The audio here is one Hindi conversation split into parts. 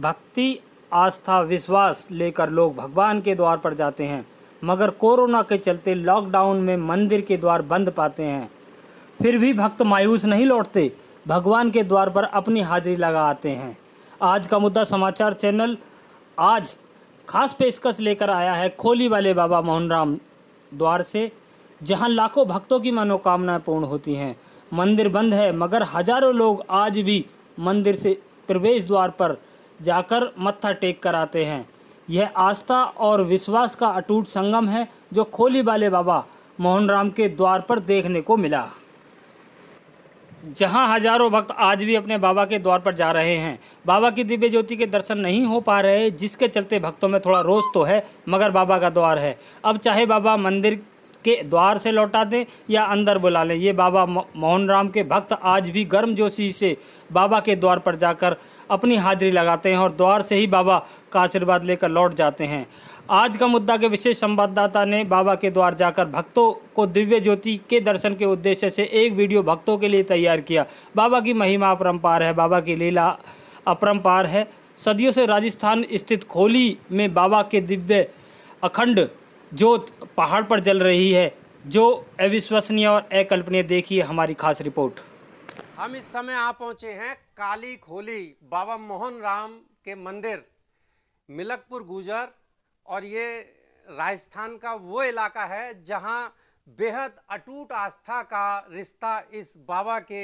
भक्ति आस्था विश्वास लेकर लोग भगवान के द्वार पर जाते हैं मगर कोरोना के चलते लॉकडाउन में मंदिर के द्वार बंद पाते हैं फिर भी भक्त मायूस नहीं लौटते भगवान के द्वार पर अपनी हाजिरी लगा आते हैं आज का मुद्दा समाचार चैनल आज खास पेशकश लेकर आया है खोली वाले बाबा मोहन राम द्वार से जहां लाखों भक्तों की मनोकामनाएं पूर्ण होती हैं मंदिर बंद है मगर हजारों लोग आज भी मंदिर से प्रवेश द्वार पर जाकर मत्था टेक कर आते हैं यह आस्था और विश्वास का अटूट संगम है जो खोली वाले बाबा मोहन राम के द्वार पर देखने को मिला जहां हजारों भक्त आज भी अपने बाबा के द्वार पर जा रहे हैं बाबा की दिव्य ज्योति के दर्शन नहीं हो पा रहे जिसके चलते भक्तों में थोड़ा रोष तो है मगर बाबा का द्वार है अब चाहे बाबा मंदिर के द्वार से लौटा दें या अंदर बुला लें ये बाबा मोहन राम के भक्त आज भी गर्मजोशी से बाबा के द्वार पर जाकर अपनी हाजिरी लगाते हैं और द्वार से ही बाबा का आशीर्वाद लेकर लौट जाते हैं आज का मुद्दा के विशेष संवाददाता ने बाबा के द्वार जाकर भक्तों को दिव्य ज्योति के दर्शन के उद्देश्य से एक वीडियो भक्तों के लिए तैयार किया बाबा की महिमा अपरम्पार है बाबा की लीला अपरम्पार है सदियों से राजस्थान स्थित खोली में बाबा के दिव्य अखंड जोत पहाड़ पर जल रही है जो अविश्वसनीय और अकल्पनीय देखिए हमारी खास रिपोर्ट हम इस समय आ पहुंचे हैं काली खोली बाबा मोहन राम के मंदिर मिलकपुर गुजर और ये राजस्थान का वो इलाका है जहां बेहद अटूट आस्था का रिश्ता इस बाबा के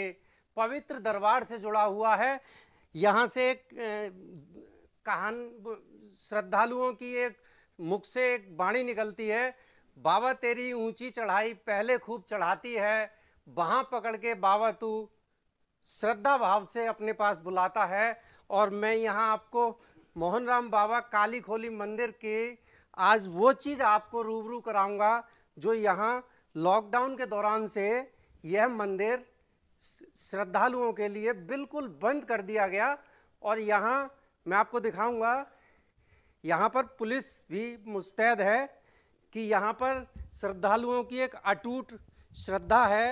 पवित्र दरबार से जुड़ा हुआ है यहाँ से एक कहान श्रद्धालुओं की एक मुख से एक बाणी निकलती है बाबा तेरी ऊंची चढ़ाई पहले खूब चढ़ाती है वहाँ पकड़ के बाबा तू श्रद्धा भाव से अपने पास बुलाता है और मैं यहाँ आपको मोहन राम बाबा काली खोली मंदिर के आज वो चीज़ आपको रूबरू कराऊंगा जो यहाँ लॉकडाउन के दौरान से यह मंदिर श्रद्धालुओं के लिए बिल्कुल बंद कर दिया गया और यहाँ मैं आपको दिखाऊंगा यहाँ पर पुलिस भी मुस्तैद है कि यहाँ पर श्रद्धालुओं की एक अटूट श्रद्धा है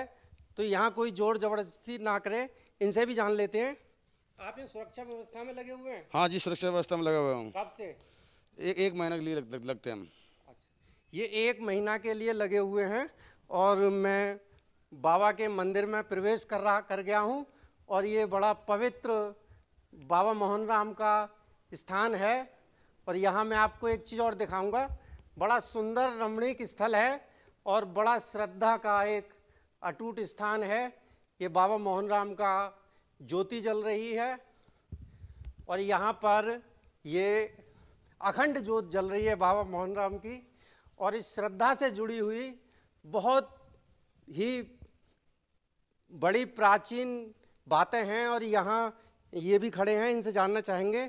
तो यहाँ कोई जोर जबरदस्ती ना करे इनसे भी जान लेते हैं आप ये सुरक्षा व्यवस्था में लगे हुए हैं हाँ जी सुरक्षा व्यवस्था में लगा हुए हूँ कब से एक एक महीने के लिए लग, लग, लगते हैं हम अच्छा। ये एक महीना के लिए लगे हुए हैं और मैं बाबा के मंदिर में प्रवेश कर रहा कर गया हूँ और ये बड़ा पवित्र बाबा मोहन राम का स्थान है और यहाँ मैं आपको एक चीज़ और दिखाऊंगा बड़ा सुंदर रमणीक स्थल है और बड़ा श्रद्धा का एक अटूट स्थान है ये बाबा मोहन राम का ज्योति जल रही है और यहाँ पर ये अखंड ज्योत जल रही है बाबा मोहन राम की और इस श्रद्धा से जुड़ी हुई बहुत ही बड़ी प्राचीन बातें हैं और यहाँ ये भी खड़े हैं इनसे जानना चाहेंगे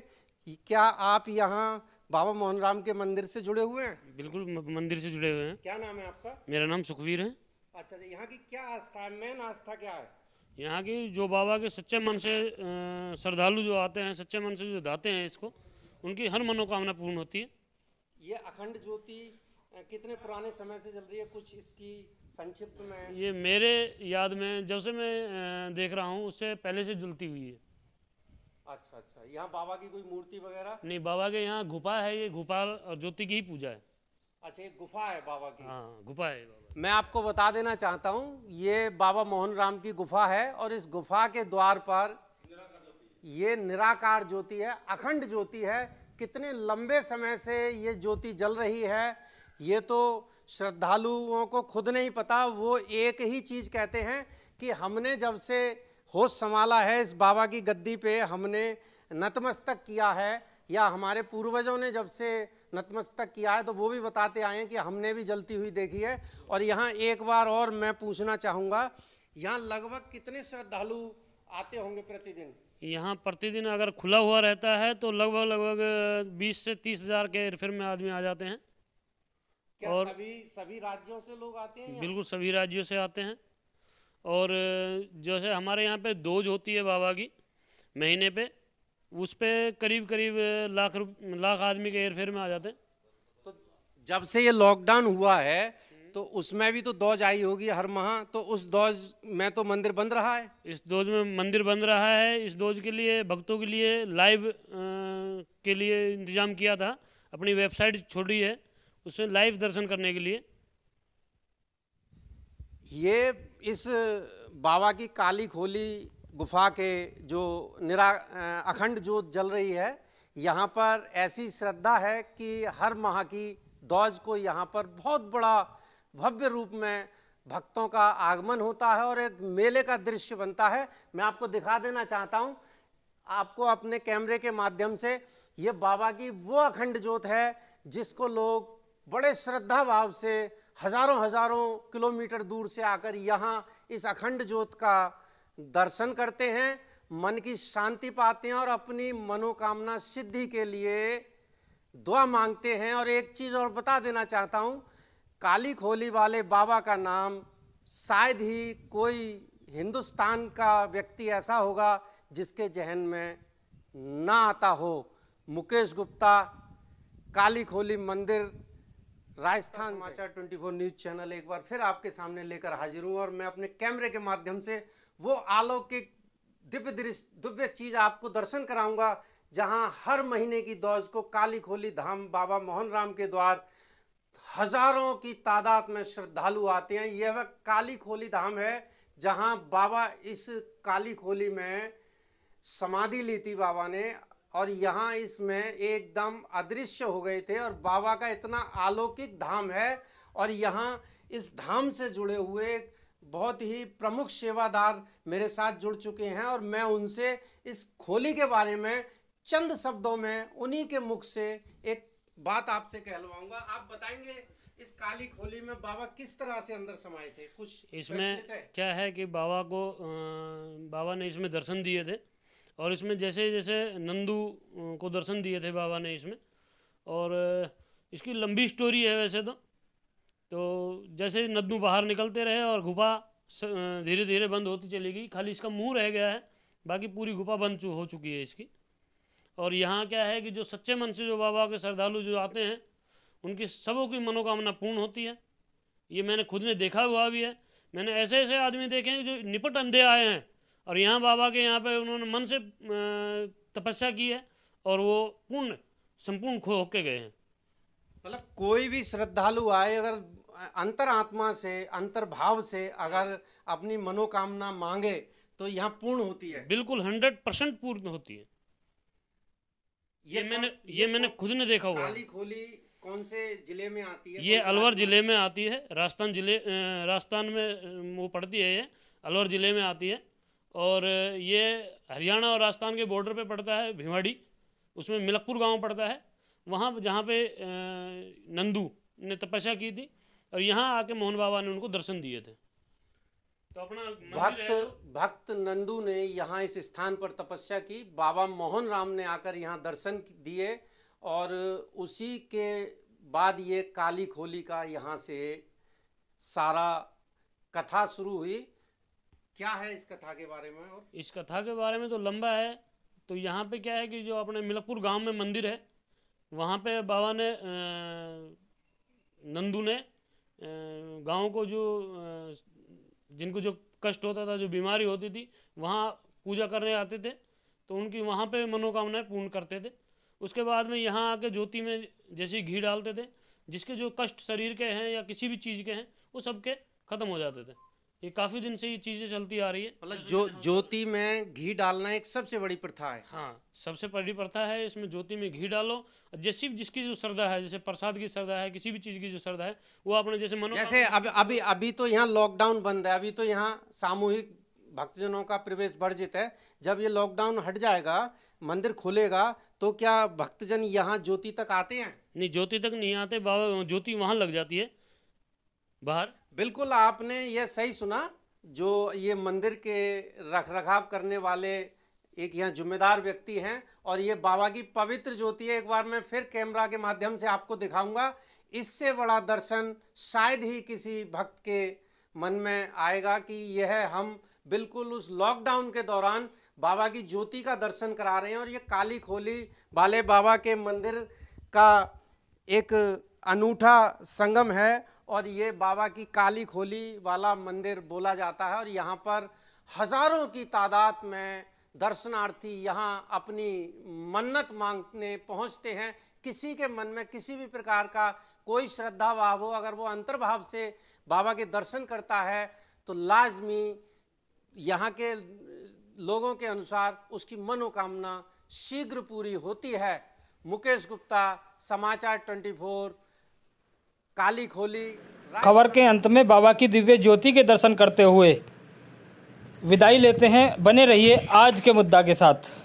क्या आप यहाँ बाबा मोहन राम के मंदिर से जुड़े हुए हैं बिल्कुल मंदिर से जुड़े हुए हैं क्या नाम है आपका मेरा नाम सुखवीर है अच्छा जी यहाँ की क्या आस्था है मेन आस्था क्या है यहाँ की जो बाबा के सच्चे मन से श्रद्धालु जो आते हैं सच्चे मन से जो धाते हैं इसको उनकी हर मनोकामना पूर्ण होती है ये अखंड ज्योति कितने पुराने समय से जल रही है कुछ इसकी संक्षिप्त में ये मेरे याद में जब से मैं देख रहा हूँ उससे पहले से जुलती हुई है अच्छा अच्छा यहाँ बाबा की कोई मूर्ति वगैरह नहीं बाबा के यहाँ गुफा है ये गुफा और ज्योति की ही पूजा है अच्छा ये गुफा है बाबा की हाँ गुफा है बाबा मैं आपको बता देना चाहता हूँ ये बाबा मोहन राम की गुफा है और इस गुफा के द्वार पर ये निराकार ज्योति है अखंड ज्योति है कितने लंबे समय से ये ज्योति जल रही है ये तो श्रद्धालुओं को खुद नहीं पता वो एक ही चीज़ कहते हैं कि हमने जब से होश संभाला है इस बाबा की गद्दी पे हमने नतमस्तक किया है या हमारे पूर्वजों ने जब से नतमस्तक किया है तो वो भी बताते आए हैं कि हमने भी जलती हुई देखी है और यहाँ एक बार और मैं पूछना चाहूँगा यहाँ लगभग कितने श्रद्धालु आते होंगे प्रतिदिन यहाँ प्रतिदिन अगर खुला हुआ रहता है तो लगभग लगभग बीस से तीस हजार के हेरफेर में आदमी आ जाते हैं क्या और सभी सभी राज्यों से लोग आते हैं बिल्कुल सभी राज्यों से आते हैं और जैसे हमारे यहाँ पे दोज होती है बाबा की महीने पे उस पर करीब करीब लाख लाख आदमी के एयरफेयर में आ जाते हैं तो जब से ये लॉकडाउन हुआ है तो उसमें भी तो दौज आई होगी हर माह तो उस दौज में तो मंदिर बंद रहा है इस दौज में मंदिर बंद रहा है इस दौज के लिए भक्तों के लिए लाइव के लिए इंतज़ाम किया था अपनी वेबसाइट छोड़ी है उसमें लाइव दर्शन करने के लिए ये इस बाबा की काली खोली गुफा के जो निरा अखंड ज्योत जल रही है यहाँ पर ऐसी श्रद्धा है कि हर माह की दौज को यहाँ पर बहुत बड़ा भव्य रूप में भक्तों का आगमन होता है और एक मेले का दृश्य बनता है मैं आपको दिखा देना चाहता हूँ आपको अपने कैमरे के माध्यम से ये बाबा की वो अखंड ज्योत है जिसको लोग बड़े श्रद्धा भाव से हजारों हजारों किलोमीटर दूर से आकर यहाँ इस अखंड ज्योत का दर्शन करते हैं मन की शांति पाते हैं और अपनी मनोकामना सिद्धि के लिए दुआ मांगते हैं और एक चीज़ और बता देना चाहता हूँ काली खोली वाले बाबा का नाम शायद ही कोई हिंदुस्तान का व्यक्ति ऐसा होगा जिसके जहन में ना आता हो मुकेश गुप्ता काली खोली मंदिर राजस्थान समाचार 24 न्यूज चैनल एक बार फिर आपके सामने लेकर हाजिर हूँ और मैं अपने कैमरे के माध्यम से वो अलौकिक दिव्य दृश्य दिव्य चीज आपको दर्शन कराऊंगा जहाँ हर महीने की दौज को काली खोली धाम बाबा मोहन राम के द्वार हजारों की तादाद में श्रद्धालु आते हैं यह काली खोली धाम है जहाँ बाबा इस काली खोली में समाधि ली थी बाबा ने और यहाँ इसमें एकदम अदृश्य हो गए थे और बाबा का इतना अलौकिक धाम है और यहाँ इस धाम से जुड़े हुए बहुत ही प्रमुख सेवादार मेरे साथ जुड़ चुके हैं और मैं उनसे इस खोली के बारे में चंद शब्दों में उन्हीं के मुख से एक बात आपसे कहलवाऊंगा आप बताएंगे इस काली खोली में बाबा किस तरह से अंदर समाये थे कुछ इसमें क्या है कि बाबा को बाबा ने इसमें दर्शन दिए थे और इसमें जैसे जैसे नंदू को दर्शन दिए थे बाबा ने इसमें और इसकी लंबी स्टोरी है वैसे तो तो जैसे नंदू बाहर निकलते रहे और गुफा धीरे धीरे बंद होती चली गई खाली इसका मुंह रह गया है बाकी पूरी गुफा बंद हो चुकी है इसकी और यहाँ क्या है कि जो सच्चे मन से जो बाबा के श्रद्धालु जो आते हैं उनकी सबों की मनोकामना पूर्ण होती है ये मैंने खुद ने देखा हुआ भी है मैंने ऐसे ऐसे आदमी देखे हैं जो निपट अंधे आए हैं और यहाँ बाबा के यहाँ पे उन्होंने मन से तपस्या की है और वो पूर्ण संपूर्ण खो होके गए हैं मतलब कोई भी श्रद्धालु आए अगर अंतर आत्मा से अंतर भाव से अगर अपनी मनोकामना मांगे तो यहाँ पूर्ण होती है बिल्कुल हंड्रेड परसेंट पूर्ण होती है ये, ये मैंने ये, ये मैंने खुद ने देखा हुआ खोली कौन से जिले में आती है ये अलवर जिले में आती है राजस्थान जिले राजस्थान में वो पड़ती है ये अलवर जिले में आती है और ये हरियाणा और राजस्थान के बॉर्डर पे पड़ता है भिवाड़ी उसमें मिलकपुर गांव पड़ता है वहाँ जहाँ पे नंदू ने तपस्या की थी और यहाँ आके मोहन बाबा ने उनको दर्शन दिए थे तो अपना भक्त भक्त नंदू ने यहाँ इस स्थान पर तपस्या की बाबा मोहन राम ने आकर यहाँ दर्शन दिए और उसी के बाद ये काली खोली का यहाँ से सारा कथा शुरू हुई क्या है इस कथा के बारे में और इस कथा के बारे में तो लंबा है तो यहाँ पे क्या है कि जो अपने मिलकपुर गांव में मंदिर है वहाँ पे बाबा ने नंदू ने गांव को जो जिनको जो कष्ट होता था जो बीमारी होती थी वहाँ पूजा करने आते थे तो उनकी वहाँ पे मनोकामनाएं पूर्ण करते थे उसके बाद में यहाँ आके ज्योति में जैसे घी डालते थे जिसके जो कष्ट शरीर के हैं या किसी भी चीज़ के हैं वो सबके ख़त्म हो जाते थे ये काफी दिन से ये चीजें चलती आ रही है मतलब जो ज्योति में घी डालना एक सबसे बड़ी प्रथा है हाँ सबसे बड़ी प्रथा है इसमें ज्योति में घी डालो जैसी जिसकी जो श्रद्धा है जैसे प्रसाद की श्रद्धा है किसी भी चीज की जो श्रद्धा है वो आपने जैसे मनो जैसे अभी अभी अभी तो यहाँ लॉकडाउन बंद है अभी तो यहाँ सामूहिक भक्तजनों का प्रवेश वर्जित है जब ये लॉकडाउन हट जाएगा मंदिर खुलेगा तो क्या भक्तजन यहाँ ज्योति तक आते हैं नहीं ज्योति तक नहीं आते बाबा ज्योति वहाँ लग जाती है बाहर बिल्कुल आपने ये सही सुना जो ये मंदिर के रख रखाव करने वाले एक यहाँ जिम्मेदार व्यक्ति हैं और ये बाबा की पवित्र ज्योति है एक बार मैं फिर कैमरा के माध्यम से आपको दिखाऊंगा इससे बड़ा दर्शन शायद ही किसी भक्त के मन में आएगा कि यह हम बिल्कुल उस लॉकडाउन के दौरान बाबा की ज्योति का दर्शन करा रहे हैं और ये काली खोली वाले बाबा के मंदिर का एक अनूठा संगम है और ये बाबा की काली खोली वाला मंदिर बोला जाता है और यहाँ पर हजारों की तादाद में दर्शनार्थी यहाँ अपनी मन्नत मांगने पहुँचते हैं किसी के मन में किसी भी प्रकार का कोई श्रद्धा भाव हो अगर वो अंतर्भाव से बाबा के दर्शन करता है तो लाजमी यहाँ के लोगों के अनुसार उसकी मनोकामना शीघ्र पूरी होती है मुकेश गुप्ता समाचार 24 काली खोली खबर के अंत में बाबा की दिव्य ज्योति के दर्शन करते हुए विदाई लेते हैं बने रहिए आज के मुद्दा के साथ